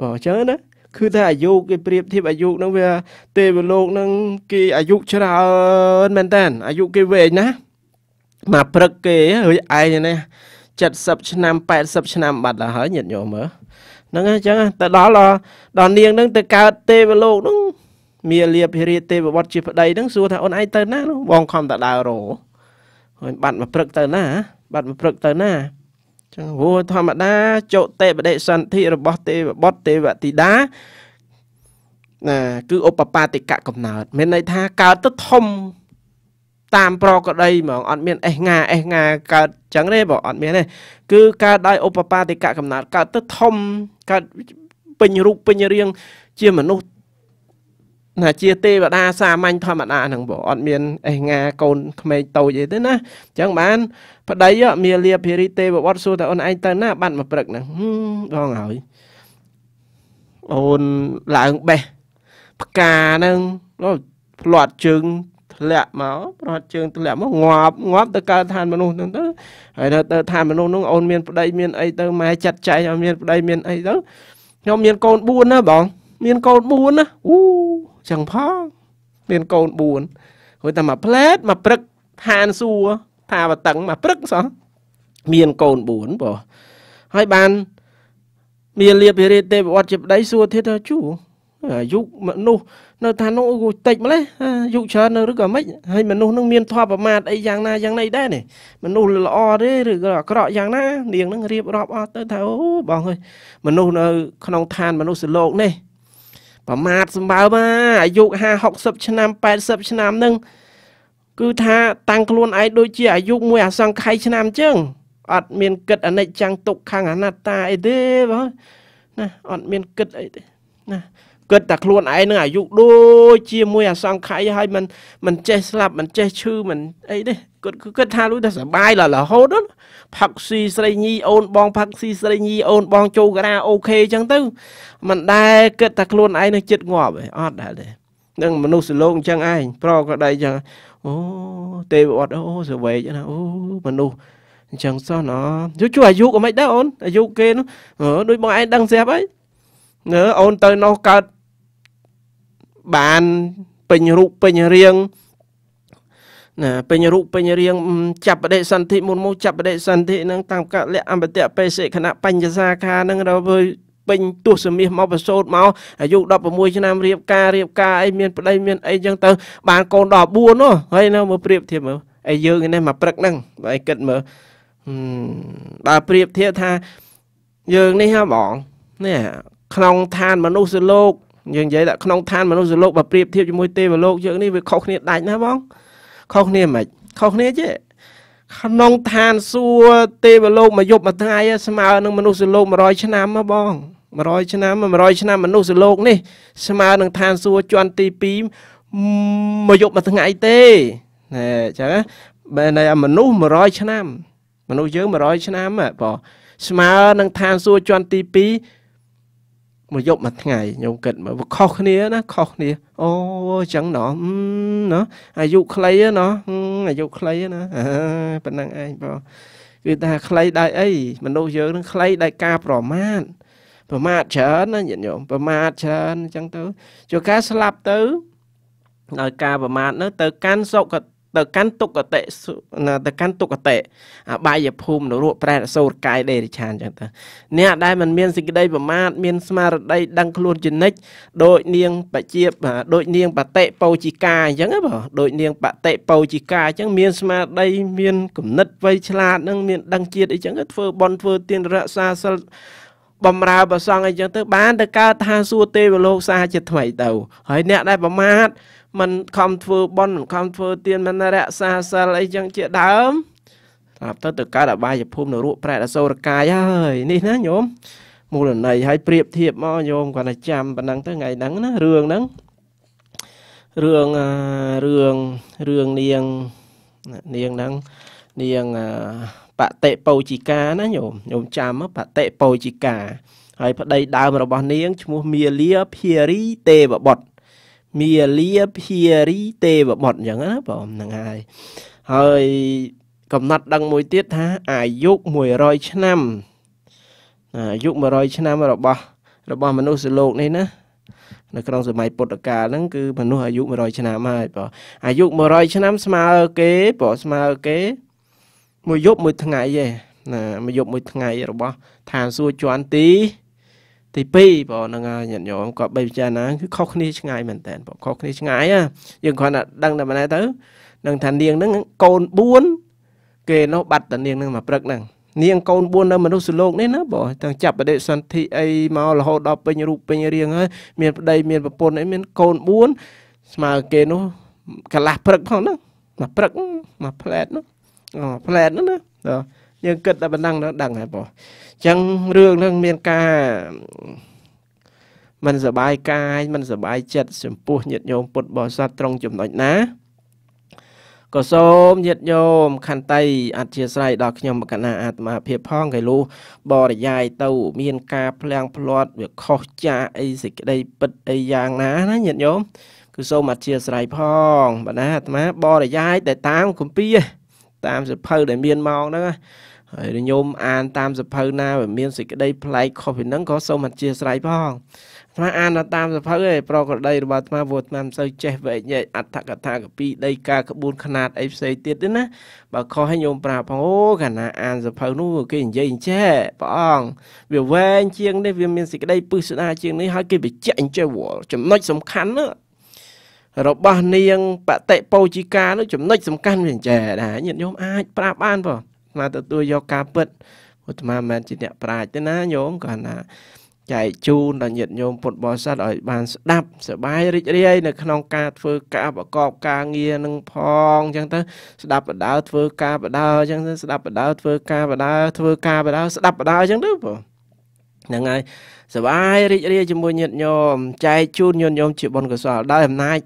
A: បងអញ្ចឹងណាគឺថាអាយុគេប្រៀបធៀបអាយុហ្នឹងវា ទេវលោកហ្នឹងគេអាយុច្រើនមែនតើអាយុគេវែងណាមកព្រឹកគេរួចឯងនេះ70ឆ្នាំ80ឆ្នាំបាត់ដល់ហើយញាតិញោមមើលហ្នឹងអញ្ចឹងទៅដល់ដល់នាងហ្នឹងទៅកើតទេវលោកហ្នឹងមាលាភិរិយទេវវត្តជាប្តីនឹងសួរថាអូនឯងទៅណានោះបងខំតែដើររហើយបាត់មកព្រឹកទៅណាបាត់មកព្រឹកទៅណាចឹងព្រោះធម្មតាចុតិបដិសន្ធិរបស់ទេវបុត្រទេវធីតាណាគឺឧបបាទិកកំណើត មានន័យថាកើតទៅធំតាមប្រកដីហ្មងអត់មានអេសងាអេសងាកើតចឹងទេបើអត់មានទេគឺកើតដោយឧបបាទិកកំណើតកើតទៅធំកើតពេញរូបពេញរាងជាមនុស្សណាជាទេវតាសាមញ្ញធម្មតាហ្នឹងបងអត់មានអេងាកូនក្មេងតូចអីទេណាអញ្ចឹងបានប្តីមាលាភិរិទេវវត្តសួរតែអូនឯងទៅណាបានមកព្រឹកហ្នឹងបងហើយអូនឡើងបេះផ្កាហ្នឹងផ្លាត់ជើងធ្លាក់មកប្រត់ជើងធ្លាក់មកងាប់ងាប់ទៅកើតឋានមនុស្សហ្នឹងទៅហើយនៅទៅឋានមនុស្សហ្នឹងអូនមានប្តី មានអីទៅម៉ែចាត់ចែងឲ្យមានប្តីមានអីទៅខ្ញុំមានកូន4ណាបងមានកូន4ណាអូចឹងផងមានកូន4គាត់តែមកផ្លែតមកព្រឹកហានសួរថាបតឹងមកព្រឹកសោះមានកូន4បងហើយបានមានលៀបវិរិយទេវវត្តជាប្តីសួរធិតជូអាយុមនុស្សនៅឋាននោះអូតិចម្លេះអាយុច្រើននៅឬក៏មិនហើយមនុស្សនឹងមានធម៌ប្រមាទអីយ៉ាងណាយ៉ាងណីដែរនេះមនុស្សល្អទេឬក៏អាក្រក់យ៉ាងណា នាងនឹងរៀបរាប់អស់ទៅថាអូបងអើយមនុស្សនៅក្នុងឋានមនុស្សលោកនេះប្រមាថសម្បើមអាយុ50 60ឆ្នាំ80ឆ្នាំនឹងគឺថាតាំងខ្លួនឯងដូចជាអាយុមួយអសង្ខ័យឆ្នាំអញ្ចឹងអត់មានគិតអនិច្ចំទុក្ខអនត្តាអីទេបងណាអត់មានគិតអីទេណាគិតតែខ្លួនឯងនឹងអាយុដូចជាមួយអសង្ខ័យហើយ មិនមិនចេះស្លាប់មិនចេះឈឺមិន អីទេគាត់គិតថាលុយតែសុបាយរហូតផឹកស៊ីស្រីញីអូនបងផឹកស៊ីស្រីញីអូនបង ចូលការ៉ាអូខេអញ្ចឹងទៅមិនដែរគិតថាខ្លួនឯងនឹងចិត្តងាប់ឯងអត់ដែរទេនឹងមនុស្សសលោកអញ្ចឹងឯងប្រក៏ដែរអញ្ចឹងអូទេវអត់អូសវែកណាអូមនុស្សអញ្ចឹងសោះណយកជួយអាយុក៏មិនដែរអូនអាយុគេនោះដូចបងឯងដឹងស្រាប់ហើយអូនទៅនោះកើតបានពេញរូបពេញរាងណាពេញរូបពេញរាងចាប់បដិសន្ធិមុនមកចាប់បដិសន្ធិនឹងតាមកលៈអមតៈបេសិខណៈបញ្ញសាខានឹងរបស់ពេញទស្សមាសមកប្រសូតមកអាយុ16ឆ្នាំរៀបការរៀបការអីមានប្តីមានអីចឹងទៅបានកូន14នោះហើយនៅមកប្រៀបធៀបមើលអីយើងនេះមកព្រឹកហ្នឹងបើឯងគិតមើលបើប្រៀបធៀបថាយើងនេះហ៎បងនេះក្នុងឋានមនុស្សលោកយើងនិយាយថាក្នុងឋានមនុស្សលោកបើប្រៀបធៀបជាមួយទេវលោកយើងនេះវាខុសគ្នាដាច់ណាបងខុសគ្នាមិនខុសគ្នាទេក្នុងឋានសួគ៌ទេវលោកមួយយប់មួយថ្ងៃស្មើនឹងមនុស្សលោក100ឆ្នាំហ៎បង100ឆ្នាំ100ឆ្នាំមនុស្សលោកនេះស្មើនឹងឋានសួគ៌ជាន់ទី2មួយយប់មួយថ្ងៃទេណែអញ្ចឹងបែរតែមនុស្ស100ឆ្នាំមនុស្សយើង100ឆ្នាំបងស្មើនឹងឋានសួគ៌ជាន់ទី2មួយយប់មួយថ្ងៃខ្ញុំគិតមើលខុសគ្នាណាខុសគ្នាអូចឹងណោះណោះអាយុខ្លីណោះអាយុខ្លីណាប៉ណ្ណឹងឯងបងគឺថាខ្លីដោយអីមនុស្សយើងនឹងខ្លីដោយការប្រមាថប្រមាថច្រើនណាញាតិញោមប្រមាថច្រើនអញ្ចឹងទៅជួការស្លាប់ទៅដោយការប្រមាថនោះទៅកាន់សុគតិទៅកាន់ទុគតិទៅកាន់ទុគតិអបាយភូមិនរកប្រែតអសូរកាយដេរិឆានចឹងទៅអ្នកដែលមិនមានសេចក្តីប្រមាទមានស្មារតីដឹងខ្លួនចនិចដូចនាងបជាដូចនាងបតិបោជិកាអញ្ចឹងបងដូចនាងបតិបោជិកាអញ្ចឹងមានស្មារតីមានគំនិតវៃឆ្លាតនឹងមានដឹងជាតិអីចឹងធ្វើបន់ធ្វើទានរក្សាសិលបំរើប្រសងអីចឹងទៅបានទៅកើតថាសួរទេវលោកសាជាថ្មីទៅហើយ អ្នកដែលប្រមាថមិនខំធ្វើបុណ្យមិនខំធ្វើទានមិនរក្សាសិលអីចឹងជាដើមស្រាប់ទៅទៅកើតអបាយភូមិនរកប្រែតអសូរកាយហើយនេះណាញោមមូលន័យហើយប្រៀបធៀបមកញោមគាត់តែចាំប៉ុណ្ណឹងទៅថ្ងៃហ្នឹងណារឿងហ្នឹងរឿងរឿងរឿងនាងនាងហ្នឹងនាងអឺបតិបោជីកាណាញោមញោមចាំបតិបោជីកាហើយប្តីដើមរបស់នាងឈ្មោះមាលាភារីទេវបុត្រមាលាភារីទេវបុត្រអញ្ចឹងណាបងហ្នឹងហើយហើយកំណត់ដឹងមួយទៀតថាអាយុ100ឆ្នាំអាយុ100ឆ្នាំរបស់ របស់មនុស្សលោកនេះណានៅក្នុង សម័យពុទ្ធកាលហ្នឹងគឺមនុស្សអាយុ100ឆ្នាំហើយបងអាយុ100ឆ្នាំស្មើគេបងស្មើគេមួយយប់មួយថ្ងៃឯងណាមួយយប់មួយថ្ងៃរបស់ឋានសួគ៌ជាន់ទីទី2បងហ្នឹងហើយញាតិញោមគាត់បីពិចារណាគឺខុសគ្នាឆ្ងាយមែនតើបងខុសគ្នាឆ្ងាយណាយើងគ្រាន់តែដឹងតែម្ល៉េះទៅនឹងថានាងហ្នឹងកូន4គេនោះបាត់តានាងហ្នឹងមកព្រឹកហ្នឹងនាងកូន4នៅមនុស្សលោកនេះណាបងទាំងចាប់បដិសន្ធិអីមករហូតដល់ពេញរូបពេញរាងហើយមានប្តីមានប្រពន្ធអីមានកូន4ស្មើគេនោះកន្លះព្រឹកផងហ្នឹងមកព្រឹកមកផ្លែតនោះអូផ្លែតហ្នឹងណាយើងគិតតែប៉ុណ្ណឹងដល់ដឹងហើយបងអញ្ចឹងរឿងហ្នឹងមានការមិនសบายកាយមិនសบายចិត្តចំពោះញាតិញោមពុទ្ធបរិស័ទត្រង់ចំណុចណាក៏សូមញាតិញោមខន្តីអធិស្ឋ័យដល់ខ្ញុំកណាអាត្មាភាពផងកៃលូបរិយាយទៅមានការផ្លាំងផ្លាត់វាខុសចាអីសេចក្តីពិតអីយ៉ាងណាណាញាតិញោមគឺសូមអធិស្ឋ័យផងបាទណាអាត្មាបរិយាយតែតាមគម្ពីរតាមសភៅដែលមានមកហ្នឹងហើយញោមអានតាមសភៅណាវាមានសេចក្តីប្លែកខុសពីហ្នឹងក៏សូមអធិស្ឋានផងអាត្មាអានតាមសភៅឯងប្រក្រតីរបស់អាត្មាព្រោះអាត្មាមិនសូវចេះវែកញែកអត្ថកថាកពី ដីកាក្បួនຂណាតអីផ្សេងទៀតទេណាបើខុសឲ្យញោមប្រាប់ផងអូកាលណាអានសភៅនោះ គេនិយាយអញ្ចេះព្រះអង្គវាវែងជាងនេះវាមានសេចក្តីពិសដាជាងនេះហើយគេបញ្ជាក់អញ្ចេះចំណុចសំខាន់ណារបស់នាង បតិពោជិកានោះចំណុចសំខាន់វាចេះដែរញាតិញោមអាចប្រាប់បានបងមកទទួលយកការពិតអាត្មាមិនមែនជាអ្នកប្រាជ្ញទេណាញោមគាត់ណាចែកជូនដល់ញាតិញោមពុទ្ធបរិស័ទឲ្យបានស្ដាប់សប្បាយរីករាយនៅ ក្នុងការធ្វើការប្រកបការងារនឹងផងអញ្ចឹងទៅស្ដាប់បដៅធ្វើការបដៅអញ្ចឹងទៅស្ដាប់បដៅធ្វើការបដៅធ្វើការបដៅស្ដាប់បដៅអញ្ចឹងទៅបងហ្នឹងហើយសบายរីករាយជាមួយញាតិញោមចែកជូនញាតិញោមជាបុណ្យកុសលដោយអំណាច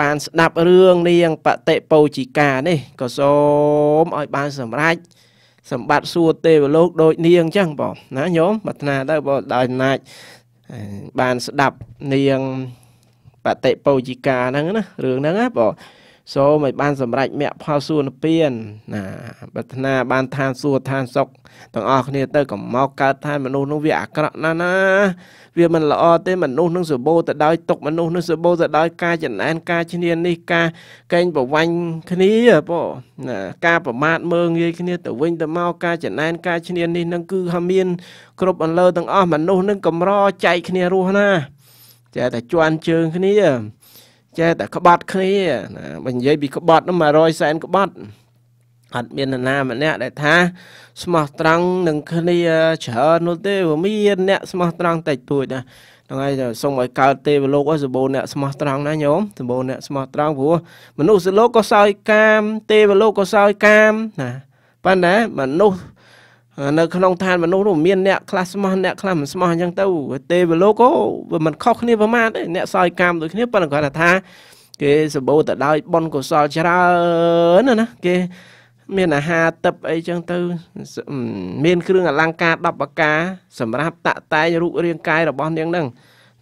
A: បានស្ដាប់រឿងនាងបតិពោជីកានេះក៏សូមឲ្យបានសម្រេចសម្បត្តិសួគ៌ទេវលោកដូចនាងចឹងបងណាញោមប្រាថ្នាទៅបងដោយអំណាចបានស្ដាប់នាងបតិពោជីកាហ្នឹងណារឿងហ្នឹងណាបងសូមឲ្យបានសម្រេចមគ្គផលសួនពៀនណាប្រាថ្នាបានឋានសួគ៌ឋានសុខទាំងអស់គ្នាទៅកុំមកកើតឋានមនុស្សនោះវាអាក្រក់ណាស់ណាវាមិនល្អទេមនុស្សនឹងសបោទៅដោយទុកមនុស្សនឹងសបោទៅដោយការចំណែនការឈ្នាននេះការកេងប្រវាញ់គ្នាពោណាការប្រមាថមើងងាយគ្នាទៅវិញទៅមកការចំណែនការឈ្នាននេះនឹងគឺហមានគ្រប់អន្លើទាំងអស់មនុស្សនឹងកម្រចែកគ្នារស់ណាចេះតែជន់ជើងគ្នាចេះតែក្បត់គ្នាណាបើនិយាយពីក្បត់នោះ100សែនក្បត់អត់មាននរណាម្នាក់ដែលថាស្មោះត្រង់នឹងគ្នាច្រើននោះទេវាមានអ្នកស្មោះត្រង់តិចតួចណាហ្នឹងហើយសូមឲ្យកើតទេវលោកឲ្យសម្បូរអ្នកស្មោះត្រង់ណាញោមសម្បូរអ្នកស្មោះត្រង់ព្រោះមនុស្សលោកក៏សោយកាមទេវលោកក៏សោយកាមណាប៉ុន្តែមនុស្សនៅក្នុងឋានមនុស្សនោះមានអ្នកខ្លះស្មោះអ្នកខ្លះមិនស្មោះអញ្ចឹងទៅទេវលោកក៏វាមិនខុសគ្នាប្រមាណទេអ្នកសោយកម្មដូចគ្នាប៉ុន្តែគាត់ថា គេសម្បូរទៅដោយបុណ្យកុសលច្រើនណាគេមានអាហារទឹកអីចឹងទៅមាន គ្រឿងអលង្ការ10ប្រការ សម្រាប់តាក់តែងរូបរាងកាយរបស់នាងនឹង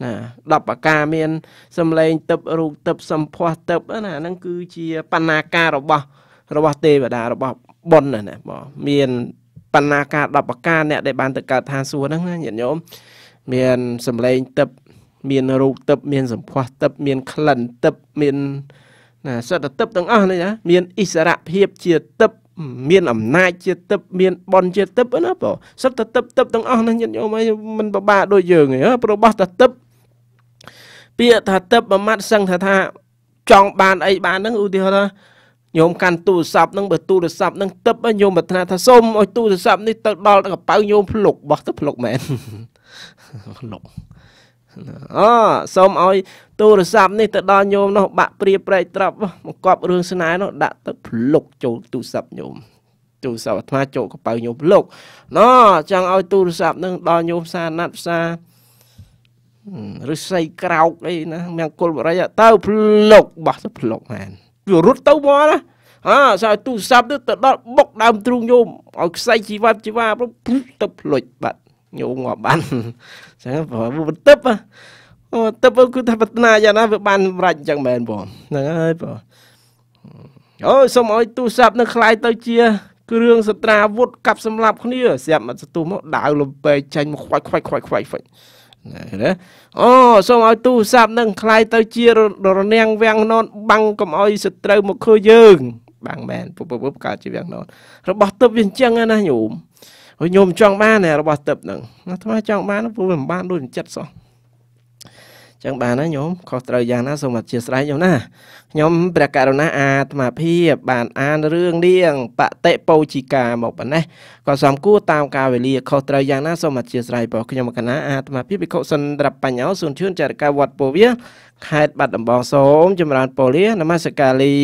A: ណា10ប្រការមាន សម្លេងទឹករូបទឹកសម្ផស្សទឹកណាហ្នឹងគឺជាបណ្ណាការរបស់ របស់ទេវតារបស់បុណ្យណាបងមានបណ្ណាការ10ប្រការអ្នកដែលបានទៅកើតឋានសួគ៌ហ្នឹងណាញាតិញោមមានសម្លេងទឹកមានរូបទឹកមានសម្ផស្សទឹកមានក្លិនទឹកមានណាសត្វទឹកទាំងអស់នេះណាមានអិសរភាពជាទឹកមានអំណាចជាទឹកមានបនជាទឹកណាបងសត្វទឹកទឹកទាំងអស់ហ្នឹងញាតិញោមអីមិនពិបាកដូចយើងទេប្របោះតែទឹកពាក្យថាទឹកមួយម៉ាត់សឹងថាថាចង់បានអីបានហ្នឹងឧទាហរណ៍ថាញោមកាន់ទូរស័ព្ទនឹងបើទូរស័ព្ទនឹងទឹកញោមប្រាថ្នាថាសូមឲ្យទូរស័ព្ទនេះទៅដល់កប៉ៅញោមភ្លុកបោះទៅភ្លុកមែនភ្លុកអូសូមឲ្យទូរស័ព្ទនេះទៅដល់ញោមនោះបាក់ព្រាប្រែកត្រប់មកកប់រឿងស្នេហ៍នោះដាក់ទៅភ្លុកចូលទូរស័ព្ទញោមទូរស័ព្ទអាត្មាចូលកប៉ៅញោមភ្លុកណោចង់ឲ្យទូរស័ព្ទនឹងដល់ញោមសាណាត់សាឬស័យក្រោកអីណាមង្គលបរិយទៅភ្លុកបោះទៅភ្លុកមែនវារត់ទៅមកណាអើសើទូរស័ព្ទទៅទៅដល់បុកដើមទ្រូងញោមឲ្យខ្សែជីវ៉ាត់ជីវ៉ាទៅផ្លុចបាត់ញោមងាប់បានចឹងព្រោះបន្ទប់អូតបគឺថាបតនាយ៉ាងណាវាបានសម្រេចចឹងមែនបងហ្នឹងហើយបងអូយសូមឲ្យទូរស័ព្ទនឹងคล้ายទៅជា គ្រឿងសត្រាវុធកាប់សម្លាប់គ្នាស្រាប់មកស្ទុះមកដាវលំពេចាញ់មកខ្វាច់ខ្វាច់ខ្វាច់ខ្វាច់ខ្វាច់ណាអូសូមឲ្យទូរស័ព្ទនឹងคล้ายទៅជារនាំងវាំងណនបាំងកុំឲ្យសត្រូវមកឃើញយើងបាំងមែនពុបពុបកើតជាវាំងណនរបស់ទឹកវាអញ្ចឹងណាញោមហើយញោមចង់បានរបស់ទឹកហ្នឹងអាត្មាចង់បានព្រោះមិនបានដូចចិត្តសោះចឹងបានណាញោមខុសត្រូវយ៉ាងណាសូមអធិស្ឋានញោមណាខ្ញុំព្រះករុណា អាត្មាភាពបានអានរឿងនាងបតិបូជិកាមកប៉ុណ្ណេះក៏សំគួរតាមការវេលាខុសត្រូវយ៉ាងណាសូមអធិស្ឋានរបស់ខ្ញុំកណាអាត្មាភាពវិខុសិនត្របញ្ញោសុនជឿនចរកាវត្តពោវាខេត្តបាត់ដំបងសូមចម្រើនពលានមស្ការលី